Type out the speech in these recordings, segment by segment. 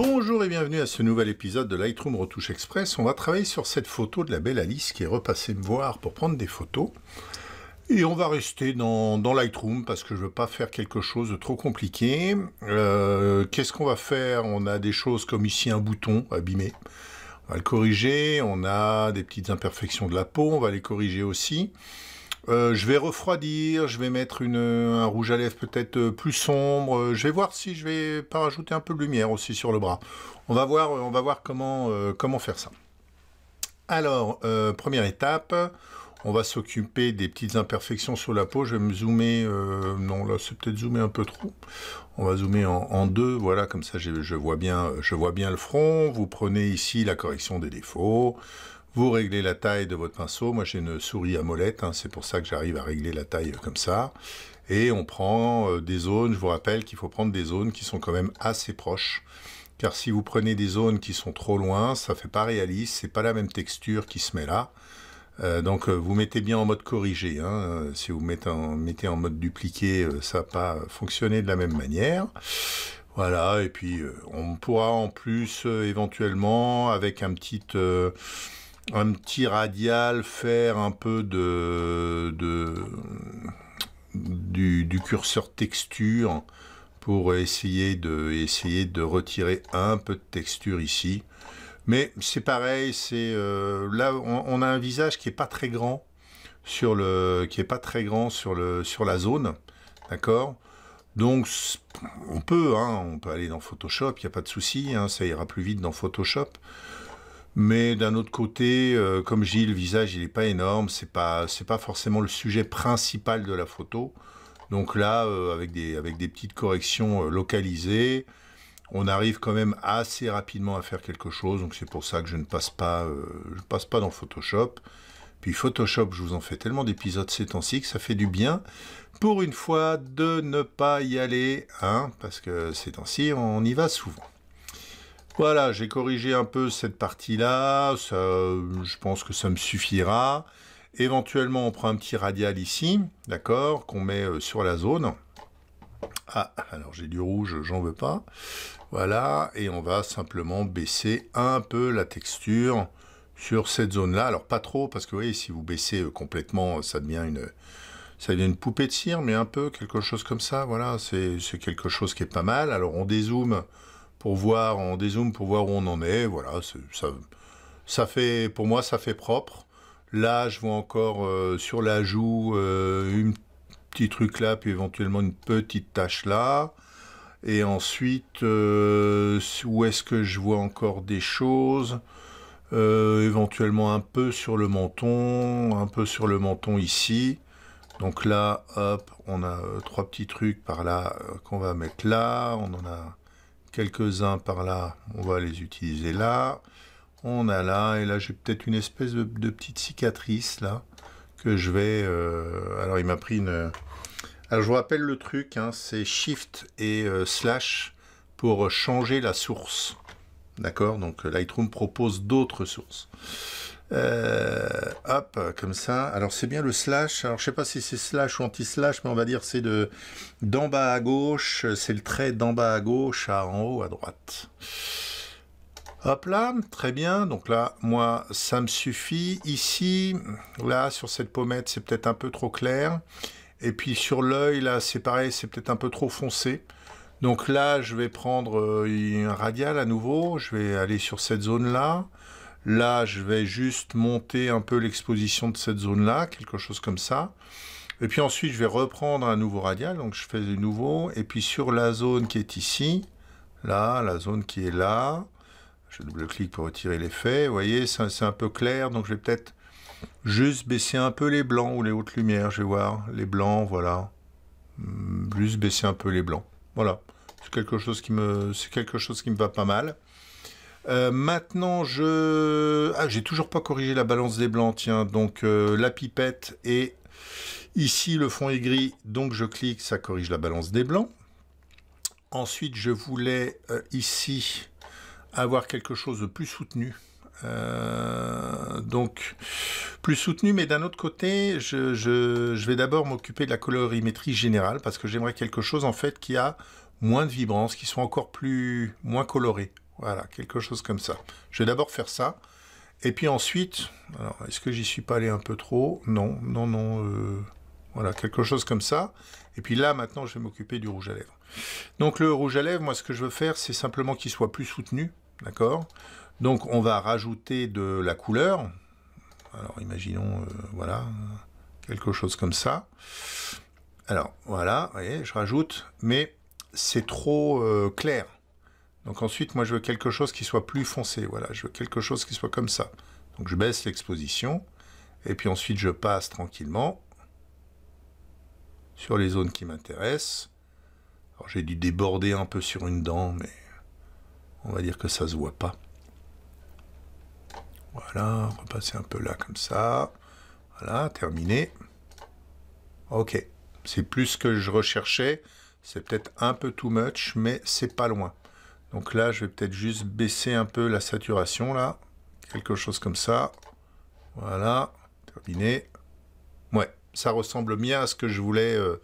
Bonjour et bienvenue à ce nouvel épisode de Lightroom Retouche Express. On va travailler sur cette photo de la belle Alice qui est repassée me voir pour prendre des photos. Et on va rester dans, Lightroom parce que je ne veux pas faire quelque chose de trop compliqué. Euh, qu'est-ce qu'on va faire On a des choses comme ici un bouton abîmé. On va le corriger. On a des petites imperfections de la peau. On va les corriger aussi. Euh, je vais refroidir, je vais mettre euh, un rouge à lèvres peut-être euh, plus sombre. Je vais voir si je vais pas rajouter un peu de lumière aussi sur le bras. On va voir, on va voir comment, comment faire ça. Alors, première étape, on va s'occuper des petites imperfections sur la peau. Je vais me zoomer, non là c'est peut-être zoomer un peu trop. On va zoomer en, deux, voilà, comme ça je, vois bien, je vois bien le front. Vous prenez ici la correction des défauts. Vous réglez la taille de votre pinceau. Moi, j'ai une souris à molette, hein. c'est pour ça que j'arrive à régler la taille comme ça. Et on prend euh, des zones, je vous rappelle qu'il faut prendre des zones qui sont quand même assez proches. Car si vous prenez des zones qui sont trop loin, ça fait pas réaliste, c'est pas la même texture qui se met là. Euh, donc euh, vous mettez bien en mode corrigé. Hein. Si vous mettez en, mode dupliqué, ça va pas fonctionner de la même manière. Voilà, et puis on pourra en plus éventuellement avec un petit un petit radial, faire un peu de, du, curseur texture pour essayer de, essayer de retirer un peu de texture ici. Mais c'est pareil, c'est euh, là on, a un visage qui est pas très grand sur le qui est pas très grand sur le sur la zone, d'accord. Donc on peut, hein, on peut aller dans Photoshop, il n'y a pas de souci, hein, ça ira plus vite dans Photoshop. Mais d'un autre côté, euh, comme j'ai le visage, il n'est pas énorme, Ce pas pas forcément le sujet principal de la photo. Donc là, euh, avec des avec des petites corrections euh, localisées, on arrive quand même assez rapidement à faire quelque chose. Donc c'est pour ça que je ne passe pas je passe pas dans Photoshop. Puis Photoshop, je vous en fais tellement d'épisodes ces temps-ci que ça fait du bien pour une fois de ne pas y aller, hein, parce que ces temps-ci, on y va souvent. Voilà, j'ai corrigé un peu cette partie-là, je pense que ça me suffira. Éventuellement, on prend un petit radial ici, d'accord, qu'on met euh, sur la zone. Ah, alors j'ai du rouge, j'en veux pas. Voilà, et on va simplement baisser un peu la texture sur cette zone-là. Alors pas trop, parce que vous voyez, si vous baissez euh, complètement, euh, ça devient une, ça devient une poupée de cire, mais un peu quelque chose comme ça. Voilà, c'est quelque chose qui est pas mal. Alors on dézoome pour voir, on dézoome pour voir où on en est. Voilà, ça, ça fait, pour moi, ça fait propre. Là, je vois encore euh, sur la joue un euh, une petit truc là, puis éventuellement une petite tache là. Et ensuite, euh, où est-ce que je vois encore des choses Éventuellement un peu sur le menton, un peu sur le menton ici. Donc là, hop, on a trois petits trucs par là qu'on va mettre là. On en a quelques-uns par là, on va les utiliser là. On a là, et là j'ai peut-être une espèce de, petite cicatrice là, que je vais... Euh, alors il m'a pris une... Alors je vous rappelle le truc, hein, c'est Shift et euh, Slash pour changer la source. D'accord Donc euh, Lightroom propose d'autres sources. Euh, hop, comme ça. Alors c'est bien le slash. Alors je sais pas si c'est slash ou anti-slash, mais on va dire c'est de d'en bas à gauche. C'est le trait d'en bas à gauche à en haut à droite. Hop là, très bien. Donc là, moi, ça me suffit. Ici, là, sur cette pommette, c'est peut-être un peu trop clair. Et puis sur l'œil, là, c'est pareil, c'est peut-être un peu trop foncé. Donc là, je vais prendre euh, un radial à nouveau. Je vais aller sur cette zone-là. Là, je vais juste monter un peu l'exposition de cette zone-là, quelque chose comme ça. Et puis ensuite, je vais reprendre un nouveau radial, donc je fais du nouveau. Et puis sur la zone qui est ici, là, la zone qui est là, je double-clique pour retirer l'effet. Vous voyez, c'est un peu clair, donc je vais peut-être juste baisser un peu les blancs ou les hautes lumières, je vais voir. Les blancs, voilà. Hmm, juste baisser un peu les blancs. Voilà, c'est quelque chose qui me, c'est quelque chose qui me va pas mal. Euh, maintenant, je. Ah, j'ai toujours pas corrigé la balance des blancs, tiens. Donc, euh, la pipette et ici le fond est gris. Donc, je clique, ça corrige la balance des blancs. Ensuite, je voulais euh, ici avoir quelque chose de plus soutenu. donc plus soutenu, mais d'un autre côté, je, je vais d'abord m'occuper de la colorimétrie générale parce que j'aimerais quelque chose en fait qui a moins de vibrance, qui soit encore plus moins coloré. Voilà, quelque chose comme ça. Je vais d'abord faire ça. Et puis ensuite, alors est-ce que j'y suis pas allé un peu trop Non, non, non. Euh, voilà, quelque chose comme ça. Et puis là, maintenant, je vais m'occuper du rouge à lèvres. Donc le rouge à lèvres, moi, ce que je veux faire, c'est simplement qu'il soit plus soutenu. D'accord Donc on va rajouter de la couleur. Alors imaginons, euh, voilà, quelque chose comme ça. Alors voilà, vous voyez, je rajoute, mais c'est trop euh, clair. Donc ensuite, moi, je veux quelque chose qui soit plus foncé. Voilà, je veux quelque chose qui soit comme ça. Donc je baisse l'exposition. Et puis ensuite, je passe tranquillement sur les zones qui m'intéressent. Alors j'ai dû déborder un peu sur une dent, mais on va dire que ça se voit pas. Voilà, on va passer un peu là comme ça. Voilà, terminé. Ok, c'est plus ce que je recherchais. C'est peut-être un peu too much, mais c'est pas loin. Donc là, je vais peut-être juste baisser un peu la saturation, là. Quelque chose comme ça. Voilà, terminé. Ouais, ça ressemble bien à ce que je voulais, euh,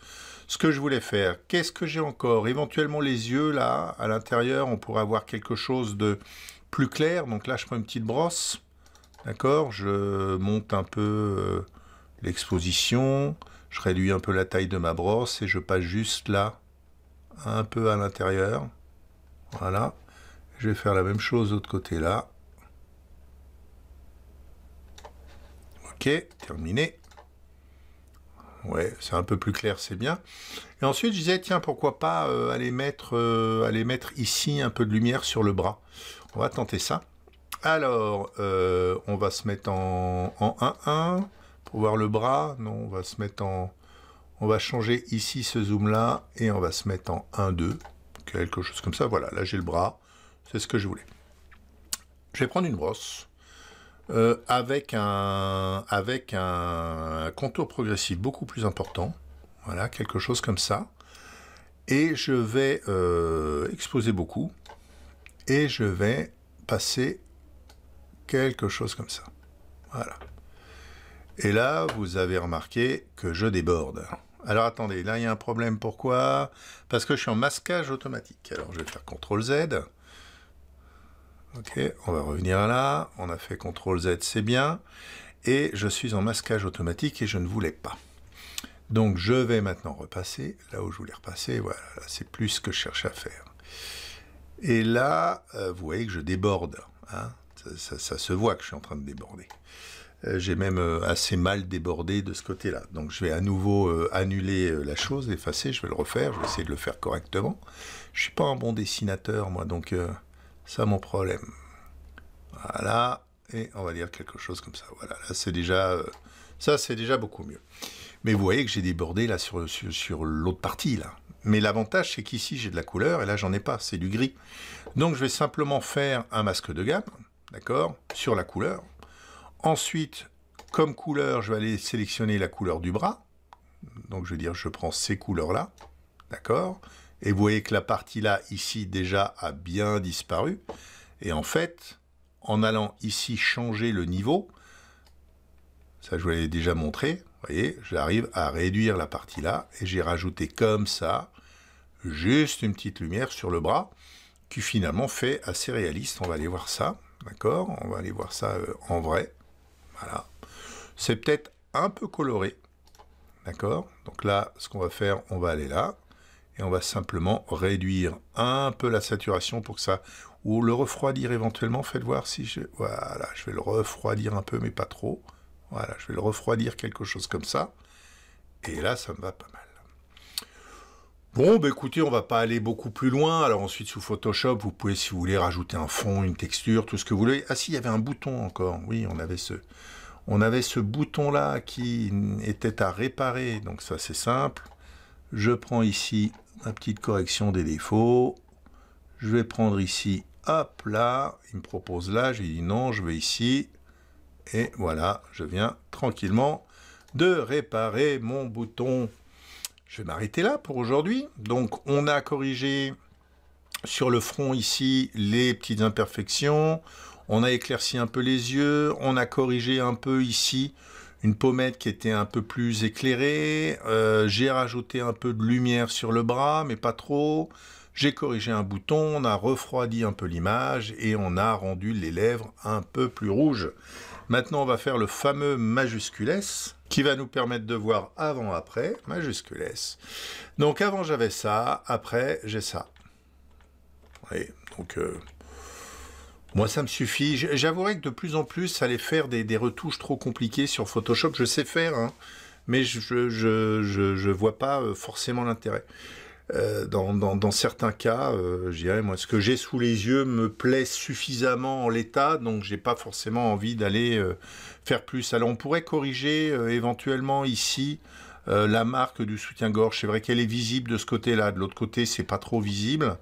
ce que je voulais faire. Qu'est-ce que j'ai encore Éventuellement les yeux, là, à l'intérieur, on pourrait avoir quelque chose de plus clair. Donc là, je prends une petite brosse. D'accord Je monte un peu euh, l'exposition. Je réduis un peu la taille de ma brosse et je passe juste là, un peu à l'intérieur. Voilà. Je vais faire la même chose de l'autre côté là. Ok, terminé. Ouais, c'est un peu plus clair, c'est bien. Et ensuite, je disais, tiens, pourquoi pas euh, aller, mettre, euh, mettre ici un peu de lumière sur le bras. On va tenter ça. Alors, euh, on va se mettre en 1-1 pour voir le bras. Non, on va se mettre en... On va changer ici ce zoom-là et on va se mettre en 1-2 quelque chose comme ça. Voilà, là j'ai le bras, c'est ce que je voulais. Je vais prendre une brosse euh, avec, un, avec un contour progressif beaucoup plus important. Voilà, quelque chose comme ça. Et je vais euh, exposer beaucoup. Et je vais passer quelque chose comme ça. Voilà. Et là, vous avez remarqué que je déborde. Alors attendez, là il y a un problème. Pourquoi Parce que je suis en masquage automatique. Alors je vais faire CTRL Z. Ok, on va revenir là. On a fait CTRL Z, c'est bien. Et je suis en masquage automatique et je ne voulais pas. Donc je vais maintenant repasser là où je voulais repasser. Voilà, c'est plus ce que je cherche à faire. Et là, euh, vous voyez que je déborde. Hein. ça se voit que je suis en train de déborder. Euh, j'ai même euh, assez mal débordé de ce côté-là. Donc je vais à nouveau euh, annuler la chose, effacer. je vais le refaire, je vais essayer de le faire correctement. Je suis pas un bon dessinateur, moi, donc ça mon problème. Voilà, et on va dire quelque chose comme ça. Voilà, là c'est déjà, ça c'est déjà beaucoup mieux. Mais vous voyez que j'ai débordé là sur, sur, sur l'autre partie là. Mais l'avantage c'est qu'ici j'ai de la couleur et là j'en ai pas, c'est du gris. Donc je vais simplement faire un masque de gamme, d'accord, sur la couleur. Ensuite, comme couleur, je vais aller sélectionner la couleur du bras. Donc, je vais dire, je prends ces couleurs-là. D'accord Et vous voyez que la partie-là, ici, déjà, a bien disparu. Et en fait, en allant ici changer le niveau, ça je vous l'avais déjà montré, vous voyez, j'arrive à réduire la partie là, et j'ai rajouté comme ça, juste une petite lumière sur le bras, qui finalement fait assez réaliste, on va aller voir ça, d'accord On va aller voir ça euh, en vrai. C'est peut-être un peu coloré. D'accord Donc là, ce qu'on va faire, on va aller là. Et on va simplement réduire un peu la saturation pour que ça... Ou le refroidir éventuellement. Faites voir si je... Voilà, je vais le refroidir un peu, mais pas trop. Voilà, je vais le refroidir quelque chose comme ça. Et là, ça me va pas mal. Bon, bah, écoutez, on va pas aller beaucoup plus loin. Alors ensuite, sous Photoshop, vous pouvez, si vous voulez, rajouter un fond, une texture, tout ce que vous voulez. Ah si, il y avait un bouton encore. Oui, on avait ce, on avait ce bouton-là qui était à réparer. Donc ça, c'est simple. Je prends ici ma petite correction des défauts. Je vais prendre ici, hop là, il me propose là. J'ai dit non, je vais ici. Et voilà, je viens tranquillement de réparer mon bouton. Je vais m'arrêter là pour aujourd'hui. Donc on a corrigé sur le front ici les petites imperfections. On a éclairci un peu les yeux. On a corrigé un peu ici une pommette qui était un peu plus éclairée. Euh, j'ai rajouté un peu de lumière sur le bras, mais pas trop. J'ai corrigé un bouton, on a refroidi un peu l'image et on a rendu les lèvres un peu plus rouges. Maintenant, on va faire le fameux majuscules qui va nous permettre de voir avant-après, majuscule Donc avant j'avais ça, après j'ai ça. Oui, donc euh, moi ça me suffit. J'avouerai que de plus en plus, allait faire des, retouches trop compliquées sur Photoshop, je sais faire, hein, mais je ne je vois pas euh, forcément l'intérêt. Euh, dans, dans, certains cas, euh, je dirais, moi, ce que j'ai sous les yeux me plaît suffisamment en l'état, donc j'ai pas forcément envie d'aller euh, faire plus. Alors, on pourrait corriger éventuellement ici la marque du soutien-gorge. C'est vrai qu'elle est visible de ce côté-là, de l'autre côté, c'est pas trop visible.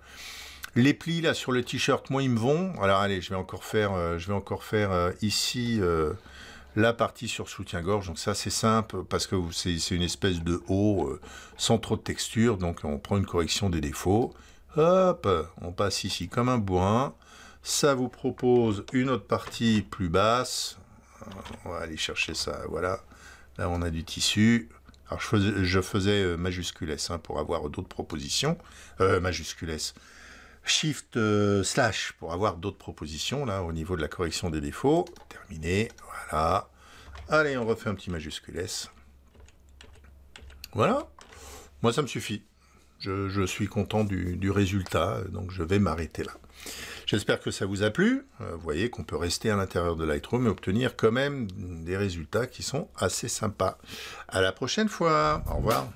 Les plis là sur le t-shirt, moi, ils me vont. Alors, allez, je vais encore faire, je vais encore faire ici la partie sur soutien-gorge. Donc ça, c'est simple parce que c'est une espèce de haut euh, sans trop de texture. Donc on prend une correction des défauts. Hop, on passe ici comme un bourrin. Ça vous propose une autre partie plus basse. Euh, on va aller chercher ça, voilà. Là, on a du tissu. Alors, je faisais, euh, majuscules hein, pour avoir d'autres propositions. Euh, Shift euh, slash pour avoir d'autres propositions là au niveau de la correction des défauts. Terminé, voilà. Allez, on refait un petit majuscule S. Voilà. Moi, ça me suffit. Je, suis content du, du, résultat, donc je vais m'arrêter là. J'espère que ça vous a plu. Euh, vous voyez qu'on peut rester à l'intérieur de Lightroom et obtenir quand même des résultats qui sont assez sympas. À la prochaine fois. Au revoir.